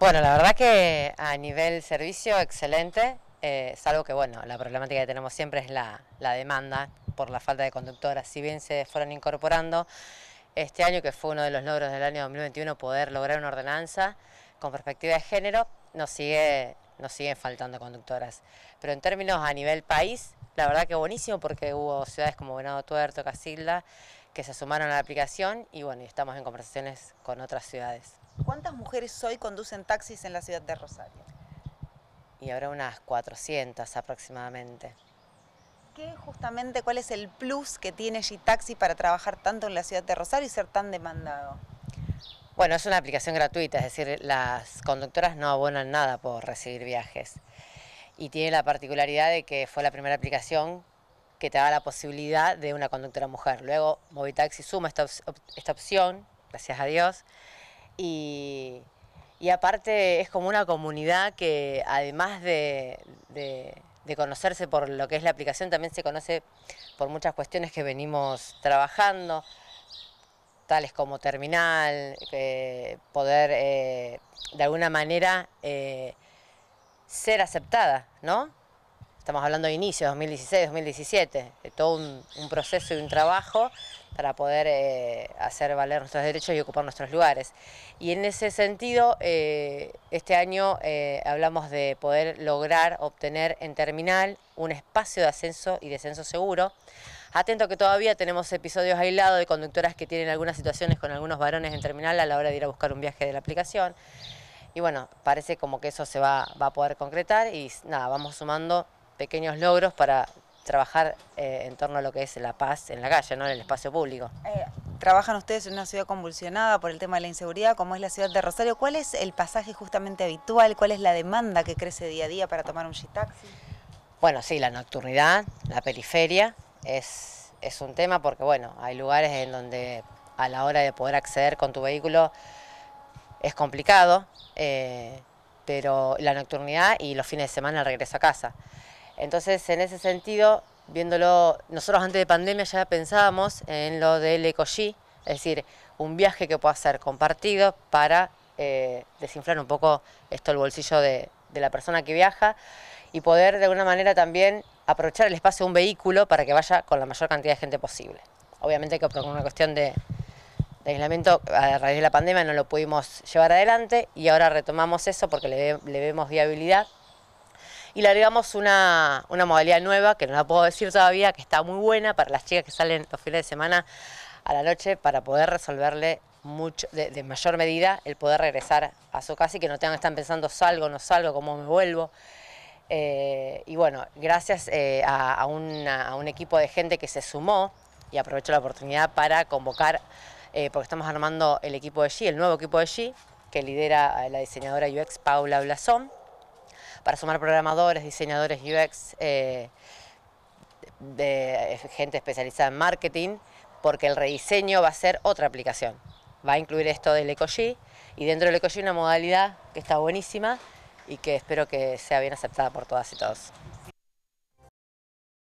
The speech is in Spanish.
Bueno, la verdad que a nivel servicio, excelente. Eh, salvo que, bueno, la problemática que tenemos siempre es la, demanda por la falta de conductoras. Si bien se fueron incorporando, este año, que fue uno de los logros del año 2021, poder lograr una ordenanza con perspectiva de género, nos sigue nos siguen faltando conductoras. Pero en términos a nivel país, la verdad que buenísimo porque hubo ciudades como Venado Tuerto, Casilda, que se sumaron a la aplicación y bueno, estamos en conversaciones con otras ciudades. ¿Cuántas mujeres hoy conducen taxis en la ciudad de Rosario? Y ahora unas 400 aproximadamente. ¿Qué justamente, cuál es el plus que tiene G-Taxi para trabajar tanto en la ciudad de Rosario y ser tan demandado? Bueno, es una aplicación gratuita, es decir, las conductoras no abonan nada por recibir viajes. Y tiene la particularidad de que fue la primera aplicación que te da la posibilidad de una conductora mujer. Luego Movitaxi suma esta, opción, gracias a Dios, y, aparte es como una comunidad que además de, conocerse por lo que es la aplicación, también se conoce por muchas cuestiones que venimos trabajando tales como terminal, eh, poder eh, de alguna manera eh, ser aceptada, ¿no? estamos hablando de inicio, 2016, 2017, de todo un, proceso y un trabajo para poder eh, hacer valer nuestros derechos y ocupar nuestros lugares. Y en ese sentido, eh, este año eh, hablamos de poder lograr obtener en terminal un espacio de ascenso y descenso seguro. Atento que todavía tenemos episodios aislados de conductoras que tienen algunas situaciones con algunos varones en terminal a la hora de ir a buscar un viaje de la aplicación. Y bueno, parece como que eso se va, va a poder concretar y nada, vamos sumando pequeños logros para trabajar eh, en torno a lo que es la paz en la calle, ¿no? en el espacio público. Eh, trabajan ustedes en una ciudad convulsionada por el tema de la inseguridad, como es la ciudad de Rosario. ¿Cuál es el pasaje justamente habitual? ¿Cuál es la demanda que crece día a día para tomar un G-Taxi? Bueno, sí, la nocturnidad, la periferia, es, es un tema porque, bueno, hay lugares en donde a la hora de poder acceder con tu vehículo es complicado, eh, pero la nocturnidad y los fines de semana el regreso a casa. Entonces, en ese sentido, viéndolo, nosotros antes de pandemia ya pensábamos en lo del ecoji, es decir, un viaje que pueda ser compartido para eh, desinflar un poco esto el bolsillo de, la persona que viaja y poder de alguna manera también aprovechar el espacio de un vehículo para que vaya con la mayor cantidad de gente posible. Obviamente que con una cuestión de, aislamiento a raíz de la pandemia no lo pudimos llevar adelante y ahora retomamos eso porque le vemos viabilidad y le agregamos una, modalidad nueva que no la puedo decir todavía, que está muy buena para las chicas que salen los fines de semana a la noche para poder resolverle mucho, de, mayor medida el poder regresar a su casa y que no tengan que estar pensando salgo, no salgo, cómo me vuelvo. Eh, y bueno, gracias eh, a, un equipo de gente que se sumó y aprovecho la oportunidad para convocar, eh, porque estamos armando el equipo de G, el nuevo equipo de G, que lidera la diseñadora UX Paula Blasón, para sumar programadores, diseñadores UX, eh, gente especializada en marketing, porque el rediseño va a ser otra aplicación. Va a incluir esto del EcoG y dentro del EcoG una modalidad que está buenísima y que espero que sea bien aceptada por todas y todos.